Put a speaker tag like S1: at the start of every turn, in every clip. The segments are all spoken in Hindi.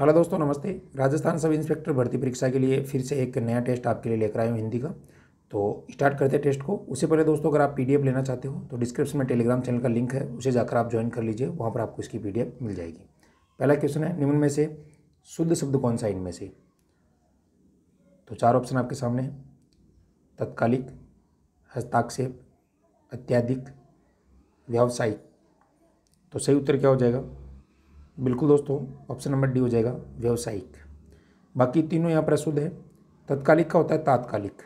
S1: हेलो दोस्तों नमस्ते राजस्थान सब इंस्पेक्टर भर्ती परीक्षा के लिए फिर से एक नया टेस्ट आपके लिए लेकर आए हूँ हिंदी का तो स्टार्ट करते हैं टेस्ट को उससे पहले दोस्तों अगर आप पीडीएफ लेना चाहते हो तो डिस्क्रिप्शन में टेलीग्राम चैनल का लिंक है उसे जाकर आप ज्वाइन कर लीजिए वहाँ पर आपको इसकी पी मिल जाएगी पहला क्वेश्चन है निम्न में से शुद्ध शब्द कौन सा इनमें से तो चार ऑप्शन आपके सामने है तत्कालिक हस्ताक्षेप अत्याधिक व्यावसायिक तो सही उत्तर क्या हो जाएगा बिल्कुल दोस्तों ऑप्शन नंबर डी हो जाएगा व्यावसायिक बाकी तीनों यहाँ पर अशुद्ध है तत्कालिक का होता है तात्कालिक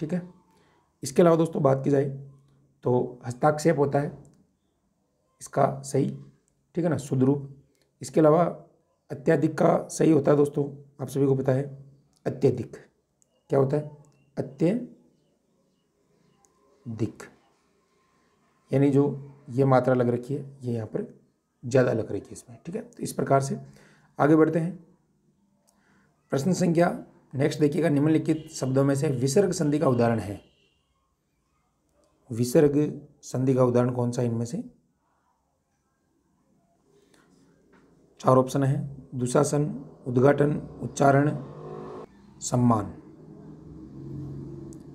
S1: ठीक है इसके अलावा दोस्तों बात की जाए तो हस्ताक्षेप होता है इसका सही ठीक है ना शुद्ध रूप इसके अलावा अत्यधिक का सही होता है दोस्तों आप सभी को पता है अत्यधिक क्या होता है अत्यधिक यानी जो ये मात्रा लग रखी है ये यहाँ पर ज़्यादा लग रही थी इसमें ठीक है तो इस प्रकार से आगे बढ़ते हैं प्रश्न संख्या नेक्स्ट देखिएगा निम्नलिखित शब्दों में से विसर्ग संधि का उदाहरण है विसर्ग संधि का उदाहरण कौन सा इनमें से चार ऑप्शन है दुशासन उद्घाटन उच्चारण सम्मान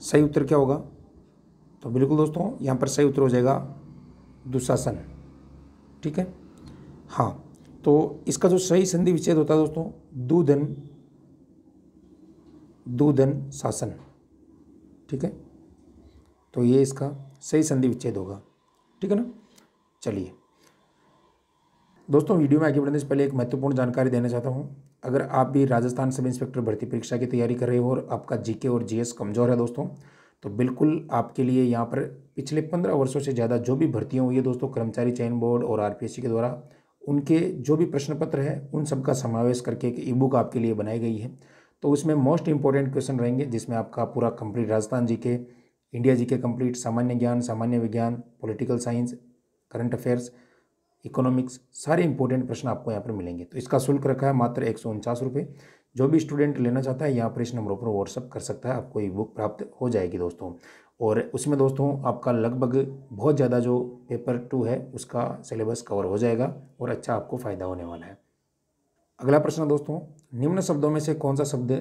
S1: सही उत्तर क्या होगा तो बिल्कुल दोस्तों यहाँ पर सही उत्तर हो जाएगा दुशासन ठीक है हाँ तो इसका जो सही संधि विच्छेद होता है दोस्तों दूधन दूधन शासन ठीक है तो ये इसका सही संधि विच्छेद होगा ठीक है ना चलिए दोस्तों वीडियो में आगे बढ़ने से पहले एक महत्वपूर्ण जानकारी देना चाहता हूँ अगर आप भी राजस्थान सब इंस्पेक्टर भर्ती परीक्षा की तैयारी कर रहे हो और आपका जीके और जीएस कमज़ोर है दोस्तों तो बिल्कुल आपके लिए यहाँ पर पिछले पंद्रह वर्षों से ज़्यादा जो भी भर्तियाँ हुई है दोस्तों कर्मचारी चयन बोर्ड और आरपीएससी के द्वारा उनके जो भी प्रश्न पत्र है उन सब का समावेश करके एक ई बुक आपके लिए बनाई गई है तो उसमें मोस्ट इंपॉर्टेंट क्वेश्चन रहेंगे जिसमें आपका पूरा कंप्लीट राजस्थान जी के इंडिया जी के कंप्लीट सामान्य ज्ञान सामान्य विज्ञान political science current affairs economics सारे इंपॉर्टेंट प्रश्न आपको यहाँ पर मिलेंगे तो इसका शुल्क रखा है मात्र एक रुपये जो भी स्टूडेंट लेना चाहता है यहाँ पर इस नंबरों पर व्हाट्सअप कर सकता है आपको ई बुक प्राप्त हो जाएगी दोस्तों और उसमें दोस्तों आपका लगभग बहुत ज़्यादा जो पेपर टू है उसका सिलेबस कवर हो जाएगा और अच्छा आपको फ़ायदा होने वाला है अगला प्रश्न दोस्तों निम्न शब्दों में से कौन सा शब्द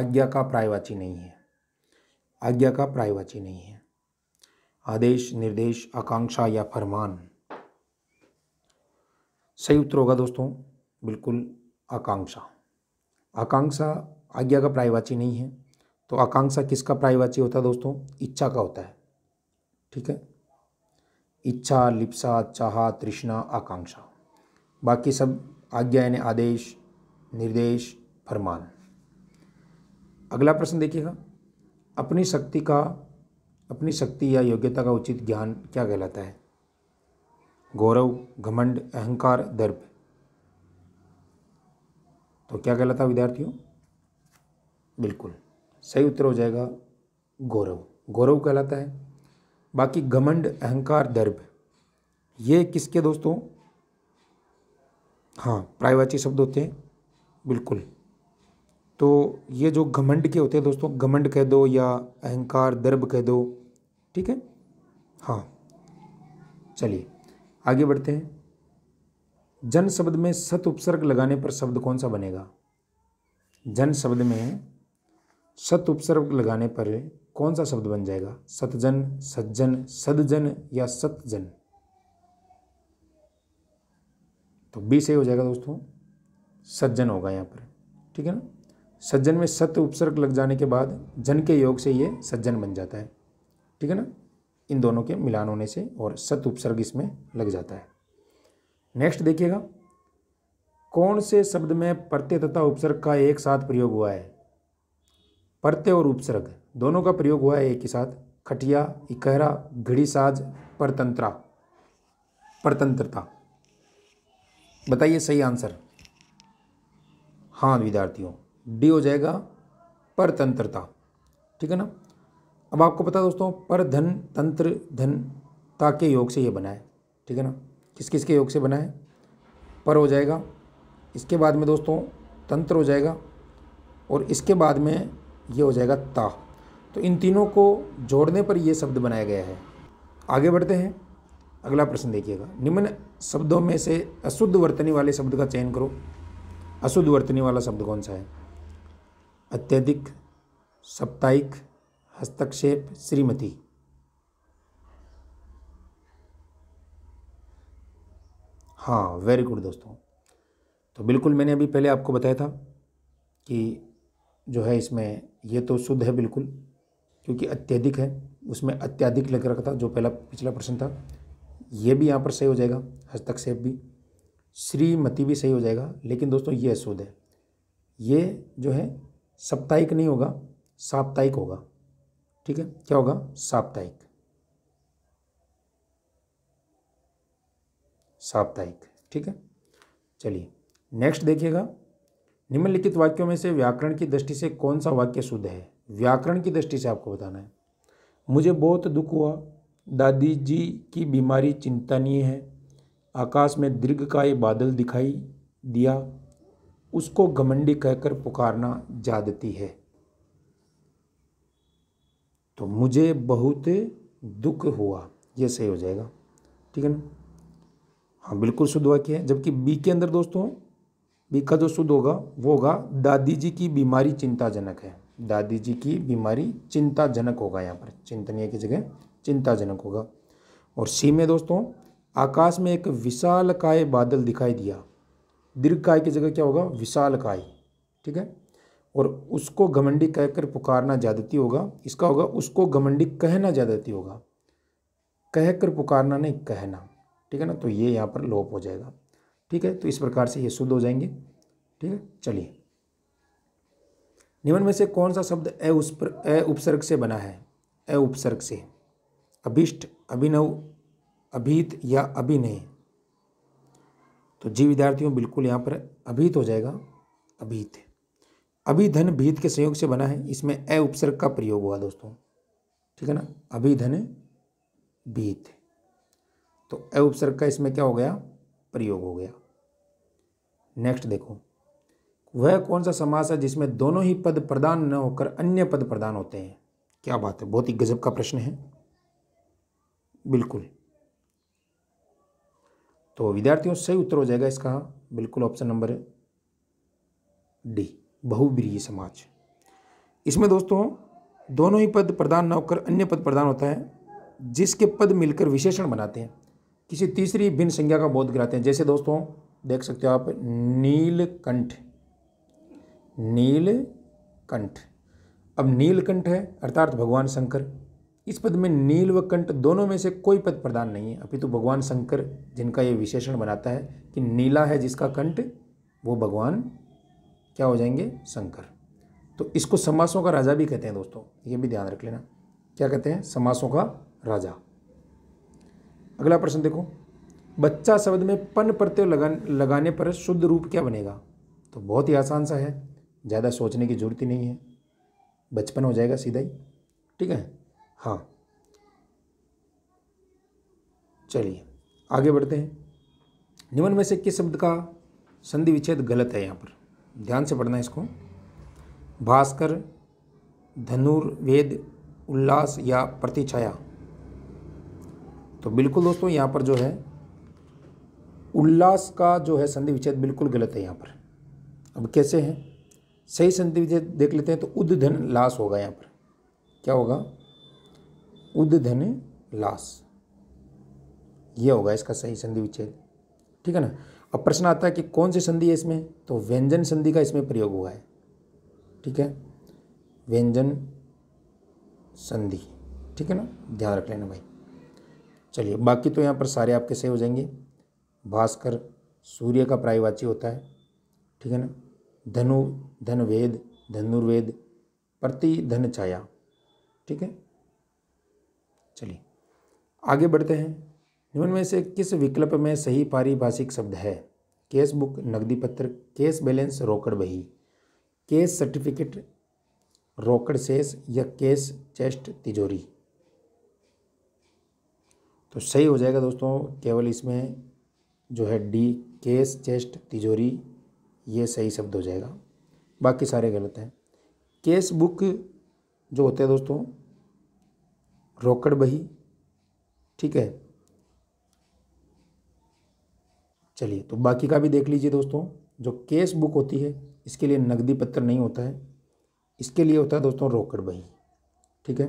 S1: आज्ञा का प्रायवाची नहीं है आज्ञा का प्रायवाची नहीं है आदेश निर्देश आकांक्षा या फरमान सही उत्तर होगा दोस्तों बिल्कुल आकांक्षा आकांक्षा आज्ञा का प्रायवाची नहीं है तो आकांक्षा किसका प्रायवाची होता है दोस्तों इच्छा का होता है ठीक है इच्छा लिप्सा चाह तृष्णा आकांक्षा बाकी सब आज्ञा यानी आदेश निर्देश फरमान अगला प्रश्न देखिएगा अपनी शक्ति का अपनी शक्ति या योग्यता का उचित ज्ञान क्या कहलाता है गौरव घमंड अहंकार दर्प तो क्या कहलाता विद्यार्थियों बिल्कुल सही उत्तर हो जाएगा गौरव गौरव कहलाता है बाकी घमंड अहंकार दर्भ ये किसके दोस्तों हाँ प्रायवाची शब्द होते हैं बिल्कुल तो ये जो घमंड के होते हैं दोस्तों घमंड कह दो या अहंकार दर्भ कह दो ठीक है हाँ चलिए आगे बढ़ते हैं जन शब्द में सत उपसर्ग लगाने पर शब्द कौन सा बनेगा जन शब्द में सत उपसर्ग लगाने पर कौन सा शब्द बन जाएगा सतजन सज्जन सदजन या सतजन तो बी सही हो जाएगा दोस्तों सज्जन होगा यहाँ पर ठीक है ना सज्जन में सत्य उपसर्ग लग जाने के बाद जन के योग से ये सज्जन बन जाता है ठीक है ना इन दोनों के मिलान होने से और सत उपसर्ग इसमें लग जाता है नेक्स्ट देखिएगा कौन से शब्द में प्रत्यय तथा उपसर्ग का एक साथ प्रयोग हुआ है परते और उपसर्ग दोनों का प्रयोग हुआ है एक ही साथ खटिया इकहरा घड़ी साज परतंत्रा परतंत्रता बताइए सही आंसर हाँ विद्यार्थियों डी हो जाएगा परतंत्रता ठीक है ना अब आपको पता दोस्तों पर धन तंत्र धन ता के योग से ये बना है ठीक है ना किस किस के योग से बना है पर हो जाएगा इसके बाद में दोस्तों तंत्र हो जाएगा और इसके बाद में ये हो जाएगा ता तो इन तीनों को जोड़ने पर यह शब्द बनाया गया है आगे बढ़ते हैं अगला प्रश्न देखिएगा निम्न शब्दों में से अशुद्ध वर्तनी वाले शब्द का चयन करो अशुद्ध वर्तनी वाला शब्द कौन सा है अत्यधिक साप्ताहिक हस्तक्षेप श्रीमती हाँ वेरी गुड दोस्तों तो बिल्कुल मैंने अभी पहले आपको बताया था कि जो है इसमें ये तो शुद्ध है बिल्कुल क्योंकि अत्यधिक है उसमें अत्यधिक लग रखा था जो पहला पिछला प्रश्न था ये भी यहाँ पर सही हो जाएगा हस्तक्षेप भी श्रीमती भी सही हो जाएगा लेकिन दोस्तों ये अशुद्ध है ये जो है साप्ताहिक नहीं होगा साप्ताहिक होगा ठीक है क्या होगा साप्ताहिक साप्ताहिक ठीक है चलिए नेक्स्ट देखिएगा निम्नलिखित वाक्यों में से व्याकरण की दृष्टि से कौन सा वाक्य शुद्ध है व्याकरण की दृष्टि से आपको बताना है मुझे बहुत दुख हुआ दादी जी की बीमारी चिंतनीय है आकाश में दीर्घकाय बादल दिखाई दिया उसको घमंडी कहकर पुकारना जादती है तो मुझे बहुत दुख हुआ यह सही हो जाएगा ठीक है ना हाँ बिल्कुल शुद्ध वाक्य है जबकि बी के अंदर दोस्तों का जो शुद्ध होगा वो होगा दादी जी की बीमारी चिंताजनक है दादी जी की बीमारी चिंताजनक होगा यहाँ पर चिंतनीय की जगह चिंताजनक होगा और सी में दोस्तों आकाश में एक विशाल काय बादल दिखाई दिया दीर्घ काय की जगह क्या होगा विशाल काय ठीक है और उसको घमंडी कहकर पुकारना ज्यादती होगा इसका होगा उसको घमंडी कहना ज्यादती होगा कहकर पुकारना नहीं कहना ठीक है ना तो ये यहाँ पर लोप हो जाएगा ठीक है तो इस प्रकार से ये शुद्ध हो जाएंगे ठीक है चलिए निम्न में से कौन सा शब्द ए ए उपसर्ग से बना है ए उपसर्ग से अभिष्ट अभिनव अभीत या अभिनय तो जी विद्यार्थियों बिल्कुल यहाँ पर अभीत हो जाएगा अभीत अभिधन भीत के संयोग से बना है इसमें ए उपसर्ग का प्रयोग हुआ दोस्तों ठीक है ना अभिधन भीत तो ए उपसर्ग का इसमें क्या हो गया प्रयोग हो गया नेक्स्ट देखो वह कौन सा समास है जिसमें दोनों ही पद प्रदान न होकर अन्य पद प्रदान होते हैं क्या बात है बहुत ही गजब का प्रश्न है बिल्कुल तो विद्यार्थियों सही उत्तर हो जाएगा इसका बिल्कुल ऑप्शन नंबर डी बहुब्रीय समाज इसमें दोस्तों दोनों ही पद प्रदान न होकर अन्य पद प्रदान होता है जिसके पद मिलकर विशेषण बनाते हैं किसी तीसरी भिन्न संज्ञा का बोध कराते हैं जैसे दोस्तों देख सकते हो आप नीलकंठ नीलकंठ अब नीलकंठ है अर्थात भगवान शंकर इस पद में नील व कंठ दोनों में से कोई पद प्रदान नहीं है अभी तो भगवान शंकर जिनका ये विशेषण बनाता है कि नीला है जिसका कंठ वो भगवान क्या हो जाएंगे शंकर तो इसको समासों का राजा भी कहते हैं दोस्तों ये भी ध्यान रख लेना क्या कहते हैं समासों का राजा अगला प्रश्न देखो बच्चा शब्द में पन प्रत्यय लगा लगाने पर शुद्ध रूप क्या बनेगा तो बहुत ही आसान सा है ज़्यादा सोचने की जरूरत ही नहीं है बचपन हो जाएगा सीधा ही ठीक है हाँ चलिए आगे बढ़ते हैं निम्न में से किस शब्द का संधि विच्छेद गलत है यहाँ पर ध्यान से पढ़ना इसको भास्कर धनुर्वेद उल्लास या प्रतिछाया तो बिल्कुल दोस्तों यहाँ पर जो है उल्लास का जो है संधि विच्छेद बिल्कुल गलत है यहाँ पर अब कैसे है सही संधि विच्छेद देख लेते हैं तो उद्धन लास होगा यहाँ पर क्या होगा उद्धन लास ये होगा इसका सही संधि विच्छेद ठीक है ना अब प्रश्न आता है कि कौन सी संधि है इसमें तो व्यंजन संधि का इसमें प्रयोग हुआ है ठीक है व्यंजन संधि ठीक है ना ध्यान रख लेना भाई चलिए बाकी तो यहाँ पर सारे आपके सही हो जाएंगे भास्कर सूर्य का प्रायवाची होता है ठीक है ना धनु धनवेद धनुर्वेद प्रति धन छाया ठीक है चलिए आगे बढ़ते हैं निम्न में से किस विकल्प में सही पारिभाषिक शब्द है केस बुक नकदी पत्र केस बैलेंस रोकड़ बही केस सर्टिफिकेट रोकड़ शेष या केस चेस्ट तिजोरी तो सही हो जाएगा दोस्तों केवल इसमें जो है डी केस चेस्ट तिजोरी ये सही शब्द हो जाएगा बाकी सारे गलत हैं केस बुक जो होते हैं दोस्तों रोकड़ बही ठीक है चलिए तो बाकी का भी देख लीजिए दोस्तों जो केस बुक होती है इसके लिए नकदी पत्र नहीं होता है इसके लिए होता है दोस्तों रोकड़ बही ठीक है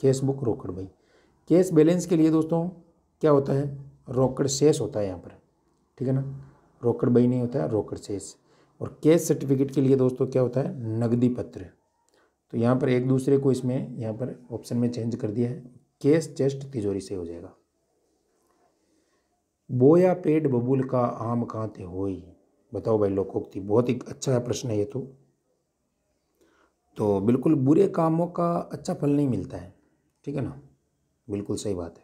S1: केस बुक रोकड़ बही केस बैलेंस के लिए दोस्तों क्या होता है रोकड़ शेष होता है यहाँ पर ठीक है ना रोकड़ बही नहीं होता है रोकड़ चेस और कैश सर्टिफिकेट के लिए दोस्तों क्या होता है नगदी पत्र तो यहाँ पर एक दूसरे को इसमें यहाँ पर ऑप्शन में चेंज कर दिया है केस चेस्ट तिजोरी से हो जाएगा बोया पेट बबूल का आम कहाँ थे हो ही बताओ भाई लोकोक्ति बहुत ही अच्छा प्रश्न है ये तो तो बिल्कुल बुरे कामों का अच्छा फल नहीं मिलता है ठीक है ना बिल्कुल सही बात है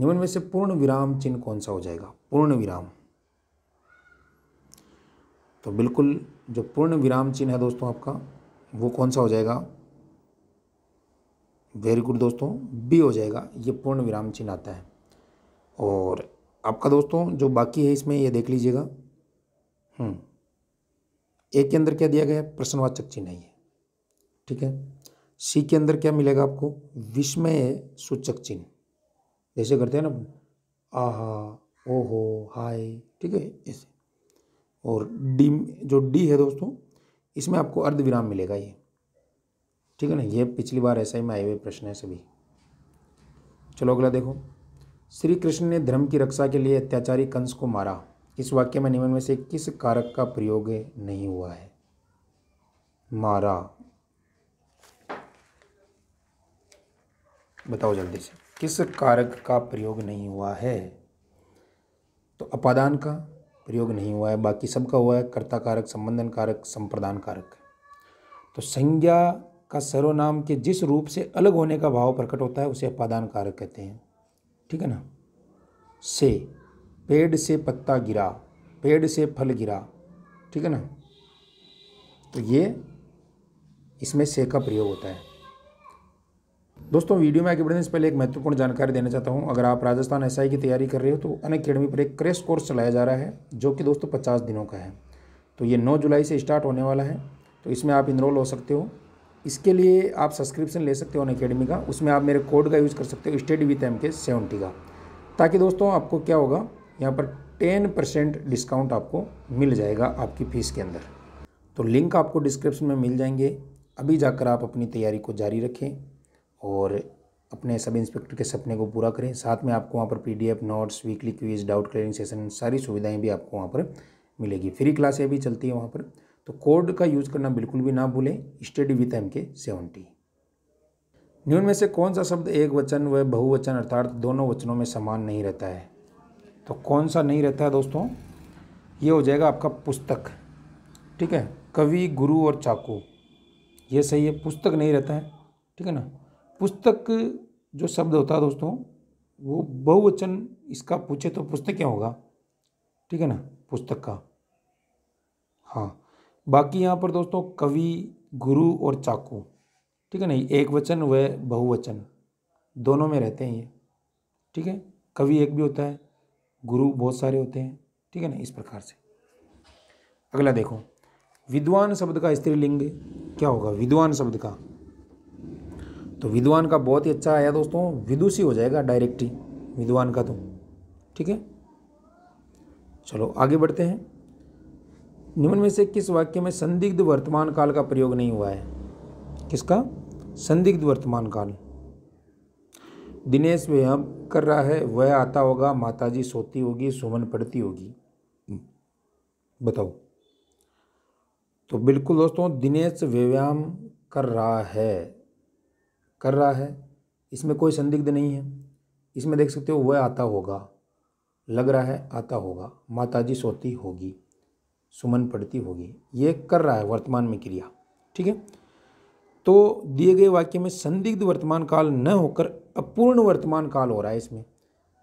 S1: निम्न में से पूर्ण विराम चिन्ह कौन सा हो जाएगा पूर्ण विराम तो बिल्कुल जो पूर्ण विराम चिन्ह है दोस्तों आपका वो कौन सा हो जाएगा वेरी गुड दोस्तों बी हो जाएगा ये पूर्ण विराम चिन्ह आता है और आपका दोस्तों जो बाकी है इसमें ये देख लीजिएगा एक हम्म, के अंदर क्या दिया गया प्रश्नवाचक चिन्ह है ठीक है सी के अंदर क्या मिलेगा आपको विस्मय सूचक चिन्ह ऐसे करते हैं ना आहा ओहो हाय ठीक है ऐसे और डी जो डी है दोस्तों इसमें आपको अर्ध विराम मिलेगा ये ठीक है ना ये पिछली बार ऐसा ही में आए हुए प्रश्न है सभी चलो अगला देखो श्री कृष्ण ने धर्म की रक्षा के लिए अत्याचारी कंस को मारा इस वाक्य में निम्न में से किस कारक का प्रयोग नहीं हुआ है मारा बताओ जल्दी से किस कारक का प्रयोग नहीं हुआ है तो अपादान का प्रयोग नहीं हुआ है बाकी सबका हुआ है कर्ता कारक संबंधन कारक संप्रदान कारक तो संज्ञा का सर्वनाम के जिस रूप से अलग होने का भाव प्रकट होता है उसे अपादान कारक कहते हैं ठीक है ना से पेड़ से पत्ता गिरा पेड़ से फल गिरा ठीक है ना तो ये इसमें से का प्रयोग होता है दोस्तों वीडियो में आगे बढ़ने से पहले एक महत्वपूर्ण जानकारी देना चाहता हूँ अगर आप राजस्थान एसआई की तैयारी कर रहे हो तो अन अकेडमी पर एक क्रेश कोर्स चलाया जा रहा है जो कि दोस्तों पचास दिनों का है तो ये नौ जुलाई से स्टार्ट होने वाला है तो इसमें आप इनरोल हो सकते हो इसके लिए आप सब्सक्रिप्शन ले सकते हो अन अकेडमी का उसमें आप मेरे कोड का यूज़ कर सकते हो study with M K seventy का ताकि दोस्तों आपको क्या होगा यहाँ पर टेन परसेंट डिस्काउंट आपको मिल जाएगा आपकी फ़ीस के अंदर तो लिंक आपको डिस्क्रिप्शन में मिल जाएंगे अभी जाकर आप अपनी तैयारी को जारी रखें और अपने सब इंस्पेक्टर के सपने को पूरा करें साथ में आपको वहाँ पर PDF notes weekly quiz doubt clearing session सारी सुविधाएं भी आपको वहाँ पर मिलेगी फ्री क्लासें भी चलती हैं वहाँ पर तो कोड का यूज़ करना बिल्कुल भी ना भूलें study with M K seventy न्यून में से कौन सा शब्द एक वचन व बहुवचन अर्थात दोनों वचनों में समान नहीं रहता है तो कौन सा नहीं रहता है दोस्तों ये हो जाएगा आपका पुस्तक ठीक है कवि गुरु और चाकू ये सही है पुस्तक नहीं रहता है ठीक है ना पुस्तक जो शब्द होता है दोस्तों वो बहुवचन इसका पूछे तो पुस्तक क्या होगा ठीक है ना पुस्तक का हाँ बाकी यहाँ पर दोस्तों कवि गुरु और चाकू ठीक है ना एक वचन व बहुवचन दोनों में रहते हैं ये ठीक है कवि एक भी होता है गुरु बहुत सारे होते हैं ठीक है ना इस प्रकार से अगला देखो विद्वान शब्द का स्त्रीलिंग क्या होगा विद्वान शब्द का तो विद्वान का बहुत ही अच्छा आया दोस्तों विदुषी हो जाएगा डायरेक्ट ही विद्वान का तो ठीक है चलो आगे बढ़ते हैं निम्न में से किस वाक्य में संदिग्ध वर्तमान काल का प्रयोग नहीं हुआ है किसका संदिग्ध वर्तमान काल दिनेश व्यायाम कर रहा है वह आता होगा माताजी सोती होगी सुमन पड़ती होगी हम्म, बताओ तो बिल्कुल दोस्तों दिनेश व्यायाम कर रहा है कर रहा है इसमें कोई संदिग्ध नहीं है इसमें देख सकते हो वह आता होगा लग रहा है आता होगा माताजी सोती होगी सुमन पड़ती होगी ये कर रहा है वर्तमान में क्रिया ठीक है तो दिए गए वाक्य में संदिग्ध वर्तमान काल न होकर अपूर्ण वर्तमान काल हो रहा है इसमें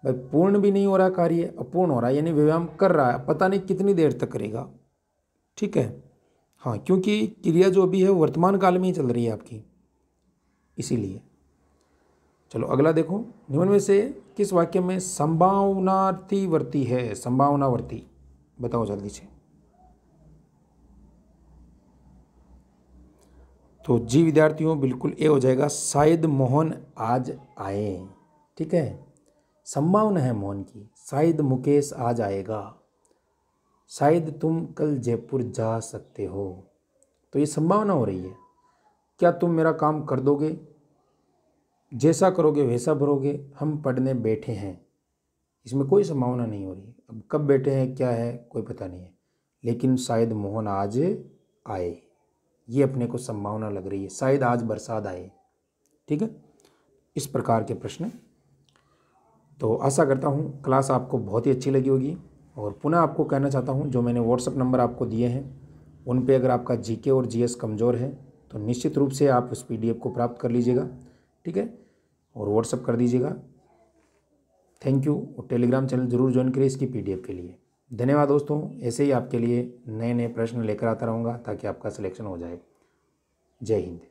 S1: भाई पूर्ण भी नहीं हो रहा कार्य अपूर्ण हो रहा है यानी व्यायाम कर रहा है पता नहीं कितनी देर तक करेगा ठीक है हाँ क्योंकि क्रिया जो अभी है वर्तमान काल में ही चल रही है आपकी इसीलिए चलो अगला देखो निम्न में से किस वाक्य में संभावनार्थी वर्ती है संभावनावर्ती बताओ जल्दी से तो जी विद्यार्थियों बिल्कुल ए हो जाएगा शायद मोहन आज आए ठीक है संभावना है मोहन की शायद मुकेश आज आएगा शायद तुम कल जयपुर जा सकते हो तो ये संभावना हो रही है क्या तुम मेरा काम कर दोगे जैसा करोगे वैसा भरोगे हम पढ़ने बैठे हैं इसमें कोई संभावना नहीं हो रही अब कब बैठे हैं क्या है कोई पता नहीं है लेकिन शायद मोहन आज आए ये अपने को संभावना लग रही है शायद आज बरसात आए ठीक है इस प्रकार के प्रश्न तो आशा करता हूँ क्लास आपको बहुत ही अच्छी लगी होगी और पुनः आपको कहना चाहता हूँ जो मैंने व्हाट्सअप नंबर आपको दिए हैं उन पे अगर आपका जीके और जीएस कमज़ोर है तो निश्चित रूप से आप उस पीडीएफ को प्राप्त कर लीजिएगा ठीक है और व्हाट्सअप कर दीजिएगा थैंक यू और टेलीग्राम चैनल जरूर ज्वाइन करिए इसकी पीडीएफ के लिए धन्यवाद दोस्तों ऐसे ही आपके लिए नए नए प्रश्न लेकर आता रहूँगा ताकि आपका सिलेक्शन हो जाए जय हिंद